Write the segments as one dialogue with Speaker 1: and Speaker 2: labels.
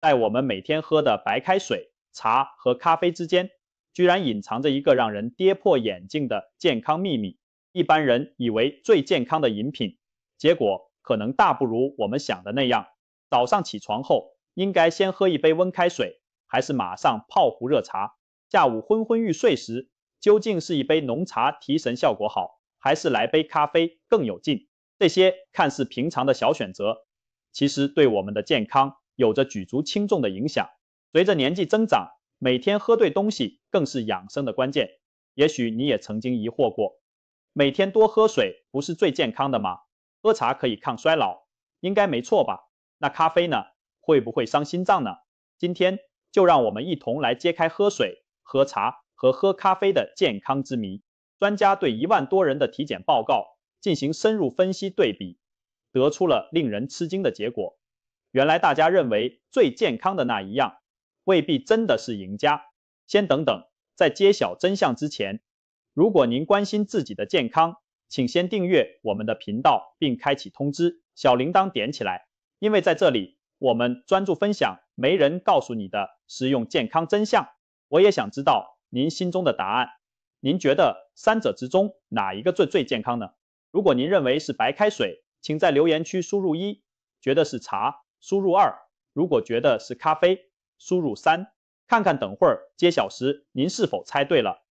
Speaker 1: 在我们每天喝的白开水、茶和咖啡之间，居然隐藏着一个让人跌破眼镜的健康秘密。一般人以为最健康的饮品，结果可能大不如我们想的那样。早上起床后，应该先喝一杯温开水，还是马上泡壶热茶？下午昏昏欲睡时，究竟是一杯浓茶提神效果好，还是来杯咖啡更有劲？这些看似平常的小选择，其实对我们的健康。有着举足轻重的影响。随着年纪增长，每天喝对东西更是养生的关键。也许你也曾经疑惑过，每天多喝水不是最健康的吗？喝茶可以抗衰老，应该没错吧？那咖啡呢？会不会伤心脏呢？今天就让我们一同来揭开喝水、喝茶和喝咖啡的健康之谜。专家对一万多人的体检报告进行深入分析对比，得出了令人吃惊的结果。原来大家认为最健康的那一样，未必真的是赢家。先等等，在揭晓真相之前，如果您关心自己的健康，请先订阅我们的频道并开启通知小铃铛点起来，因为在这里我们专注分享没人告诉你的实用健康真相。我也想知道您心中的答案，您觉得三者之中哪一个最最健康呢？如果您认为是白开水，请在留言区输入一；觉得是茶。输入二，如果觉得是咖啡，输入三，看看等会儿揭晓时您是否猜对了。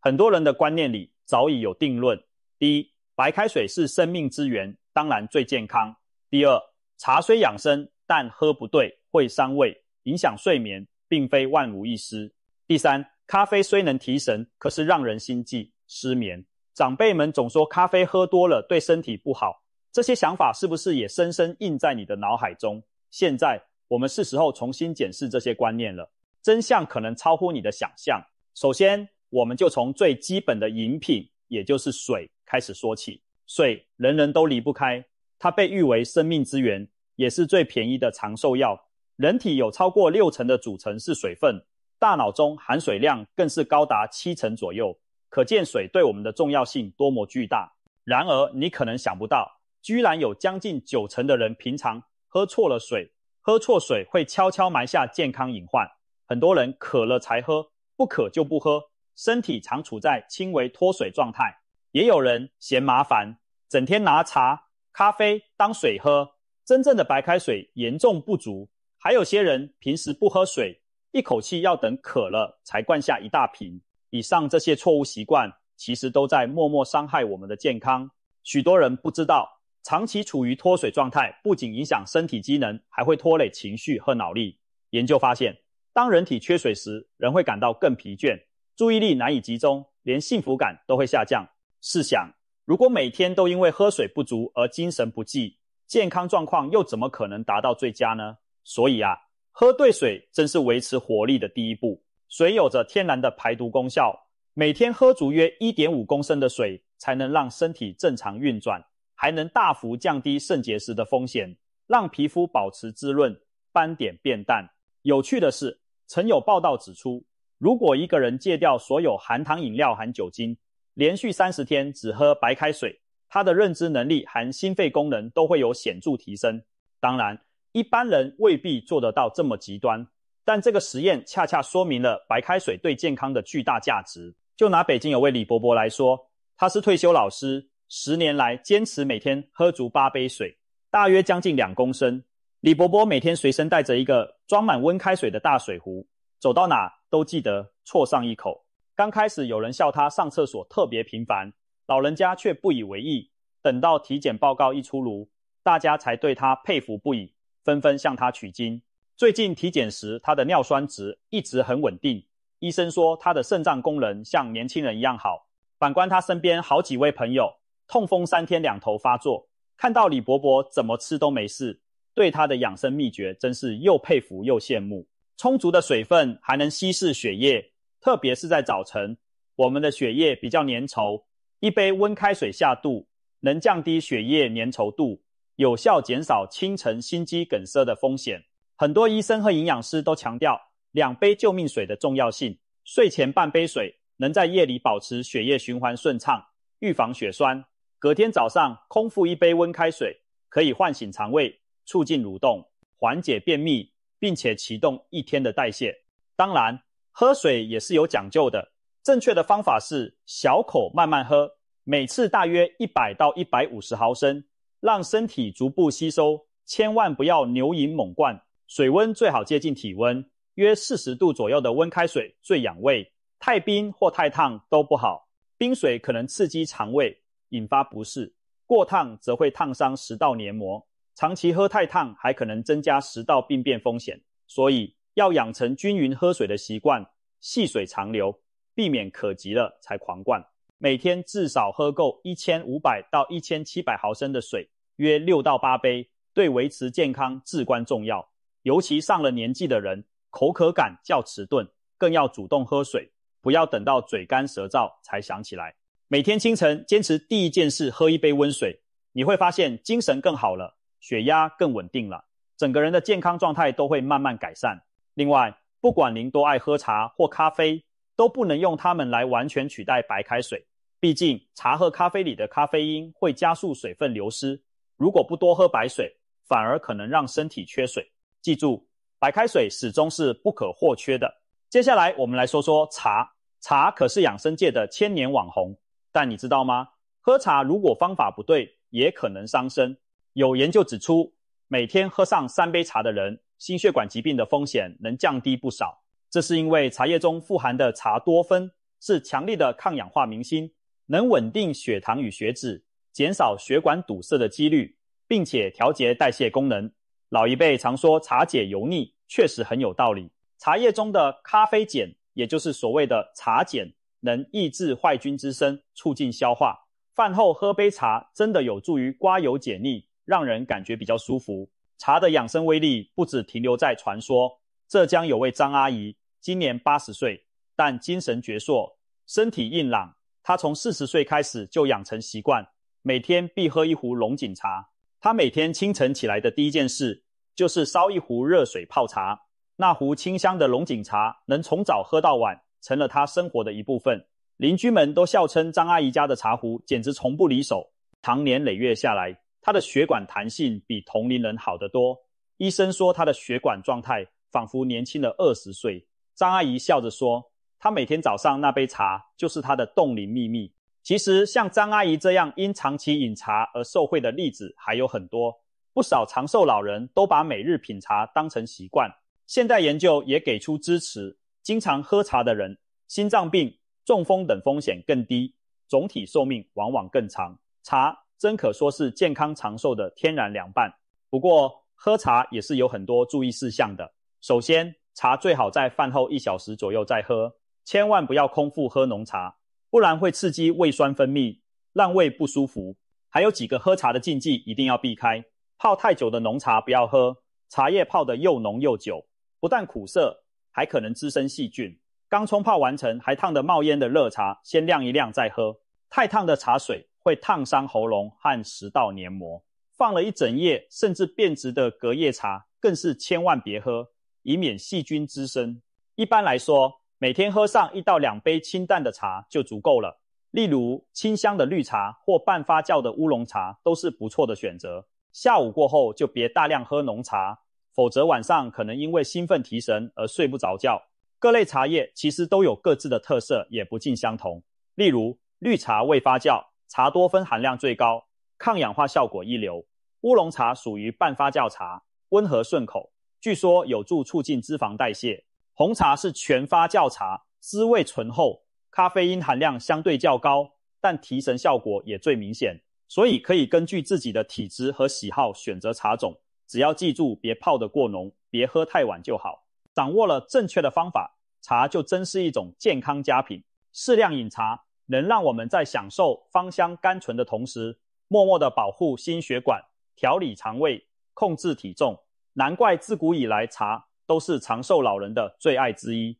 Speaker 1: 很多人的观念里早已有定论：第一，白开水是生命之源，当然最健康；第二，茶虽养生，但喝不对会伤胃、影响睡眠，并非万无一失；第三，咖啡虽能提神，可是让人心悸、失眠。长辈们总说咖啡喝多了对身体不好。这些想法是不是也深深印在你的脑海中？现在我们是时候重新检视这些观念了。真相可能超乎你的想象。首先，我们就从最基本的饮品，也就是水开始说起。水人人都离不开，它被誉为生命之源，也是最便宜的长寿药。人体有超过六成的组成是水分，大脑中含水量更是高达七成左右。可见水对我们的重要性多么巨大。然而，你可能想不到。居然有将近九成的人平常喝错了水，喝错水会悄悄埋下健康隐患。很多人渴了才喝，不渴就不喝，身体常处在轻微脱水状态。也有人嫌麻烦，整天拿茶、咖啡当水喝，真正的白开水严重不足。还有些人平时不喝水，一口气要等渴了才灌下一大瓶。以上这些错误习惯，其实都在默默伤害我们的健康。许多人不知道。长期处于脱水状态，不仅影响身体机能，还会拖累情绪和脑力。研究发现，当人体缺水时，人会感到更疲倦，注意力难以集中，连幸福感都会下降。试想，如果每天都因为喝水不足而精神不济，健康状况又怎么可能达到最佳呢？所以啊，喝对水真是维持活力的第一步。水有着天然的排毒功效，每天喝足约一点五公升的水，才能让身体正常运转。还能大幅降低肾结石的风险，让皮肤保持滋润，斑点变淡。有趣的是，曾有报道指出，如果一个人戒掉所有含糖饮料、含酒精，连续三十天只喝白开水，他的认知能力、含心肺功能都会有显著提升。当然，一般人未必做得到这么极端，但这个实验恰恰说明了白开水对健康的巨大价值。就拿北京有位李伯伯来说，他是退休老师。十年来，坚持每天喝足八杯水，大约将近两公升。李伯伯每天随身带着一个装满温开水的大水壶，走到哪都记得啜上一口。刚开始有人笑他上厕所特别频繁，老人家却不以为意。等到体检报告一出炉，大家才对他佩服不已，纷纷向他取经。最近体检时，他的尿酸值一直很稳定，医生说他的肾脏功能像年轻人一样好。反观他身边好几位朋友，痛风三天两头发作，看到李伯伯怎么吃都没事，对他的养生秘诀真是又佩服又羡慕。充足的水分还能稀释血液，特别是在早晨，我们的血液比较粘稠，一杯温开水下肚，能降低血液粘稠度，有效减少清晨心肌梗塞的风险。很多医生和营养师都强调两杯救命水的重要性。睡前半杯水能在夜里保持血液循环顺畅，预防血栓。隔天早上空腹一杯温开水，可以唤醒肠胃，促进蠕动，缓解便秘，并且启动一天的代谢。当然，喝水也是有讲究的。正确的方法是小口慢慢喝，每次大约一百到一百五十毫升，让身体逐步吸收。千万不要牛饮猛灌。水温最好接近体温，约四十度左右的温开水最养胃。太冰或太烫都不好，冰水可能刺激肠胃。引发不适，过烫则会烫伤食道黏膜，长期喝太烫还可能增加食道病变风险。所以要养成均匀喝水的习惯，细水长流，避免渴急了才狂灌。每天至少喝够一千五百到一千七百毫升的水，约六到八杯，对维持健康至关重要。尤其上了年纪的人，口渴感较迟钝，更要主动喝水，不要等到嘴干舌燥才想起来。每天清晨坚持第一件事喝一杯温水，你会发现精神更好了，血压更稳定了，整个人的健康状态都会慢慢改善。另外，不管您多爱喝茶或咖啡，都不能用它们来完全取代白开水。毕竟，茶和咖啡里的咖啡因会加速水分流失，如果不多喝白水，反而可能让身体缺水。记住，白开水始终是不可或缺的。接下来，我们来说说茶。茶可是养生界的千年网红。但你知道吗？喝茶如果方法不对，也可能伤身。有研究指出，每天喝上三杯茶的人，心血管疾病的风险能降低不少。这是因为茶叶中富含的茶多酚是强力的抗氧化明星，能稳定血糖与血脂，减少血管堵塞的几率，并且调节代谢功能。老一辈常说“茶解油腻”，确实很有道理。茶叶中的咖啡碱，也就是所谓的茶碱。能抑制坏菌滋生，促进消化。饭后喝杯茶，真的有助于刮油解腻，让人感觉比较舒服。茶的养生威力不止停留在传说。浙江有位张阿姨，今年八十岁，但精神矍铄，身体硬朗。她从四十岁开始就养成习惯，每天必喝一壶龙井茶。她每天清晨起来的第一件事，就是烧一壶热水泡茶。那壶清香的龙井茶，能从早喝到晚。成了他生活的一部分。邻居们都笑称张阿姨家的茶壶简直从不离手。长年累月下来，她的血管弹性比同龄人好得多。医生说她的血管状态仿佛年轻了二十岁。张阿姨笑着说：“她每天早上那杯茶就是她的冻龄秘密。”其实，像张阿姨这样因长期饮茶而受惠的例子还有很多。不少长寿老人都把每日品茶当成习惯。现代研究也给出支持。经常喝茶的人，心脏病、中风等风险更低，总体寿命往往更长。茶真可说是健康长寿的天然凉伴。不过，喝茶也是有很多注意事项的。首先，茶最好在饭后一小时左右再喝，千万不要空腹喝浓茶，不然会刺激胃酸分泌，让胃不舒服。还有几个喝茶的禁忌一定要避开：泡太久的浓茶不要喝，茶叶泡得又浓又久，不但苦涩。还可能滋生细菌。刚冲泡完成还烫得冒烟的热茶，先晾一晾再喝。太烫的茶水会烫伤喉咙和食道黏膜。放了一整夜甚至变质的隔夜茶，更是千万别喝，以免细菌滋生。一般来说，每天喝上一到两杯清淡的茶就足够了。例如清香的绿茶或半发酵的乌龙茶都是不错的选择。下午过后就别大量喝浓茶。否则晚上可能因为兴奋提神而睡不着觉。各类茶叶其实都有各自的特色，也不尽相同。例如，绿茶未发酵，茶多酚含量最高，抗氧化效果一流；乌龙茶属于半发酵茶，温和顺口，据说有助促进脂肪代谢；红茶是全发酵茶，滋味醇厚，咖啡因含量相对较高，但提神效果也最明显。所以可以根据自己的体质和喜好选择茶种。只要记住别泡得过浓，别喝太晚就好。掌握了正确的方法，茶就真是一种健康佳品。适量饮茶，能让我们在享受芳香甘醇的同时，默默的保护心血管、调理肠胃、控制体重。难怪自古以来，茶都是长寿老人的最爱之一。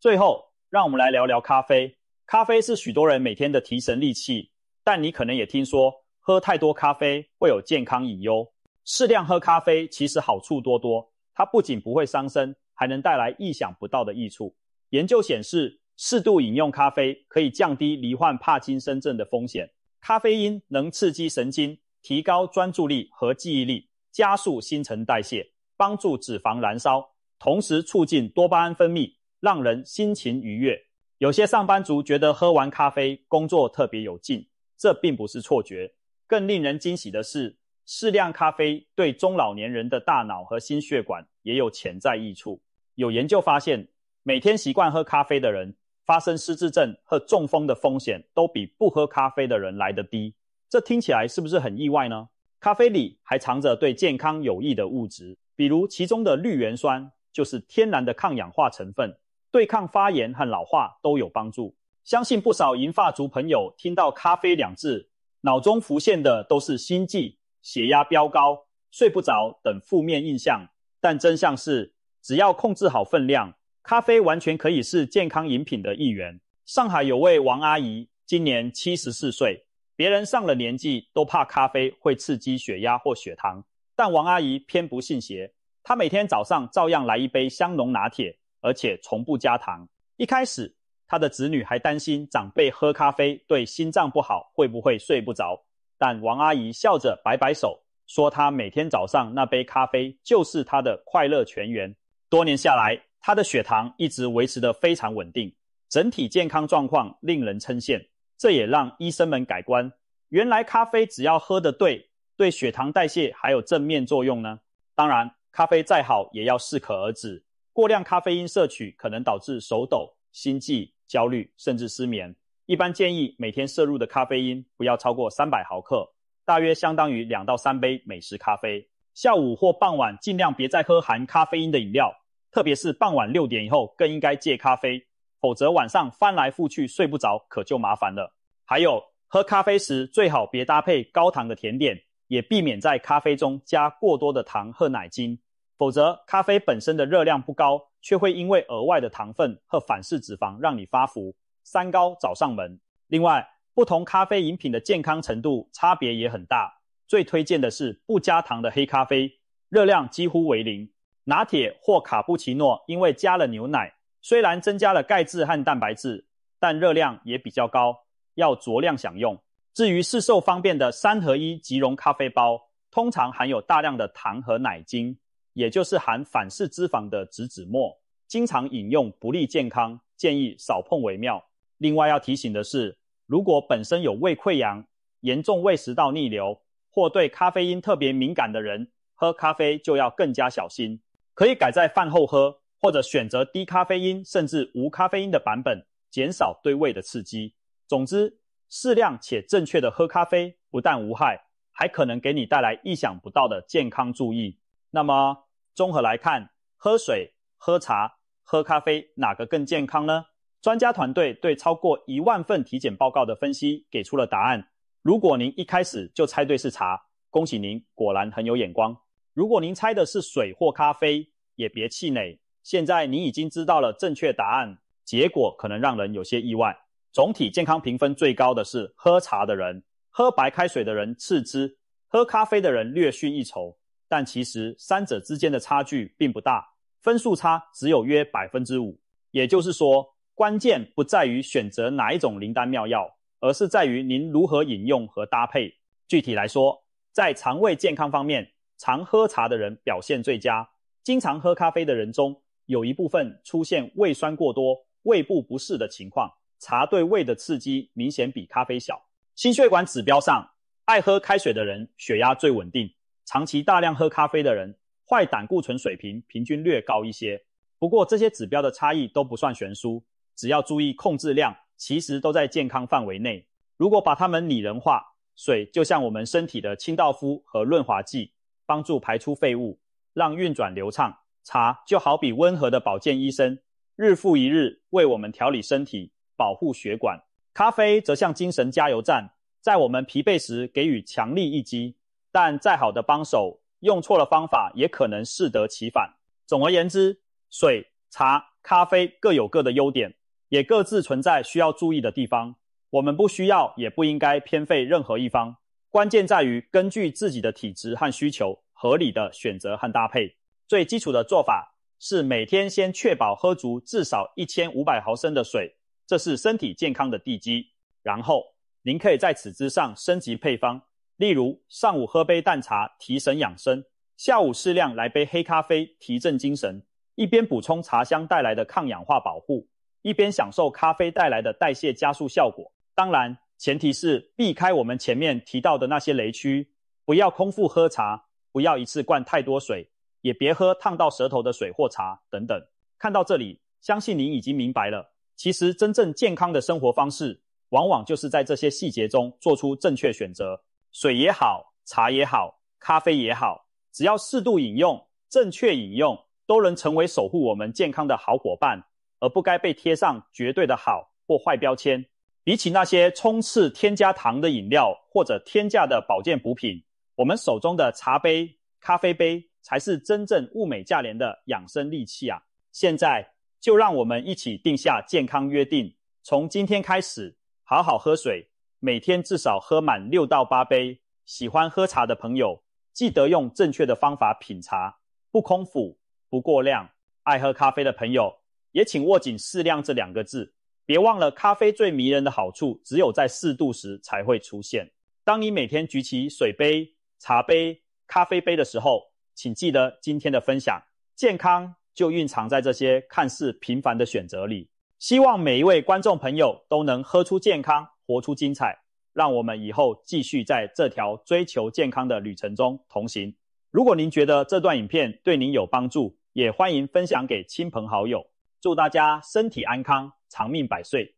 Speaker 1: 最后，让我们来聊聊咖啡。咖啡是许多人每天的提神利器，但你可能也听说，喝太多咖啡会有健康隐忧。适量喝咖啡其实好处多多，它不仅不会伤身，还能带来意想不到的益处。研究显示，适度饮用咖啡可以降低罹患帕金森症的风险。咖啡因能刺激神经，提高专注力和记忆力，加速新陈代谢，帮助脂肪燃烧，同时促进多巴胺分泌，让人心情愉悦。有些上班族觉得喝完咖啡工作特别有劲，这并不是错觉。更令人惊喜的是。适量咖啡对中老年人的大脑和心血管也有潜在益处。有研究发现，每天习惯喝咖啡的人，发生失智症和中风的风险都比不喝咖啡的人来得低。这听起来是不是很意外呢？咖啡里还藏着对健康有益的物质，比如其中的绿原酸就是天然的抗氧化成分，对抗发炎和老化都有帮助。相信不少银发族朋友听到“咖啡”两字，脑中浮现的都是心悸。血压飙高、睡不着等负面印象，但真相是，只要控制好分量，咖啡完全可以是健康饮品的一员。上海有位王阿姨，今年七十四岁，别人上了年纪都怕咖啡会刺激血压或血糖，但王阿姨偏不信邪，她每天早上照样来一杯香浓拿铁，而且从不加糖。一开始，她的子女还担心长辈喝咖啡对心脏不好，会不会睡不着。但王阿姨笑着摆摆手，说：“她每天早上那杯咖啡就是她的快乐泉源。多年下来，她的血糖一直维持得非常稳定，整体健康状况令人称羡。这也让医生们改观：原来咖啡只要喝得对，对血糖代谢还有正面作用呢。当然，咖啡再好也要适可而止，过量咖啡因摄取可能导致手抖、心悸、焦虑，甚至失眠。”一般建议每天摄入的咖啡因不要超过三百毫克，大约相当于两到三杯美式咖啡。下午或傍晚尽量别再喝含咖啡因的饮料，特别是傍晚六点以后更应该戒咖啡，否则晚上翻来覆去睡不着可就麻烦了。还有，喝咖啡时最好别搭配高糖的甜点，也避免在咖啡中加过多的糖和奶精，否则咖啡本身的热量不高，却会因为额外的糖分和反式脂肪让你发福。三高找上门。另外，不同咖啡饮品的健康程度差别也很大。最推荐的是不加糖的黑咖啡，热量几乎为零。拿铁或卡布奇诺因为加了牛奶，虽然增加了钙质和蛋白质，但热量也比较高，要酌量享用。至于市售方便的三合一即溶咖啡包，通常含有大量的糖和奶精，也就是含反式脂肪的植脂末，经常饮用不利健康，建议少碰为妙。另外要提醒的是，如果本身有胃溃疡、严重胃食道逆流或对咖啡因特别敏感的人，喝咖啡就要更加小心，可以改在饭后喝，或者选择低咖啡因甚至无咖啡因的版本，减少对胃的刺激。总之，适量且正确的喝咖啡，不但无害，还可能给你带来意想不到的健康注意。那么，综合来看，喝水、喝茶、喝咖啡哪个更健康呢？专家团队对超过一万份体检报告的分析给出了答案。如果您一开始就猜对是茶，恭喜您，果然很有眼光。如果您猜的是水或咖啡，也别气馁，现在您已经知道了正确答案。结果可能让人有些意外。总体健康评分最高的是喝茶的人，喝白开水的人次之，喝咖啡的人略逊一筹。但其实三者之间的差距并不大，分数差只有约百分之五。也就是说，关键不在于选择哪一种灵丹妙药，而是在于您如何饮用和搭配。具体来说，在肠胃健康方面，常喝茶的人表现最佳；经常喝咖啡的人中，有一部分出现胃酸过多、胃部不适的情况。茶对胃的刺激明显比咖啡小。心血管指标上，爱喝开水的人血压最稳定；长期大量喝咖啡的人，坏胆固醇水平平均略高一些。不过，这些指标的差异都不算悬殊。只要注意控制量，其实都在健康范围内。如果把它们拟人化，水就像我们身体的清道夫和润滑剂，帮助排出废物，让运转流畅；茶就好比温和的保健医生，日复一日为我们调理身体，保护血管；咖啡则像精神加油站，在我们疲惫时给予强力一击。但再好的帮手，用错了方法也可能适得其反。总而言之，水、茶、咖啡各有各的优点。也各自存在需要注意的地方，我们不需要也不应该偏废任何一方。关键在于根据自己的体质和需求，合理的选择和搭配。最基础的做法是每天先确保喝足至少一千五百毫升的水，这是身体健康的地基。然后您可以在此之上升级配方，例如上午喝杯淡茶提神养生，下午适量来杯黑咖啡提振精神，一边补充茶香带来的抗氧化保护。一边享受咖啡带来的代谢加速效果，当然前提是避开我们前面提到的那些雷区，不要空腹喝茶，不要一次灌太多水，也别喝烫到舌头的水或茶等等。看到这里，相信您已经明白了。其实，真正健康的生活方式，往往就是在这些细节中做出正确选择。水也好，茶也好，咖啡也好，只要适度饮用、正确饮用，都能成为守护我们健康的好伙伴。而不该被贴上绝对的好或坏标签。比起那些充斥添加糖的饮料或者天价的保健补品，我们手中的茶杯、咖啡杯才是真正物美价廉的养生利器啊！现在就让我们一起定下健康约定，从今天开始好好喝水，每天至少喝满六到八杯。喜欢喝茶的朋友，记得用正确的方法品茶，不空腹，不过量。爱喝咖啡的朋友。也请握紧“适量”这两个字，别忘了，咖啡最迷人的好处只有在适度时才会出现。当你每天举起水杯、茶杯、咖啡杯的时候，请记得今天的分享，健康就蕴藏在这些看似平凡的选择里。希望每一位观众朋友都能喝出健康，活出精彩。让我们以后继续在这条追求健康的旅程中同行。如果您觉得这段影片对您有帮助，也欢迎分享给亲朋好友。祝大家身体安康，长命百岁。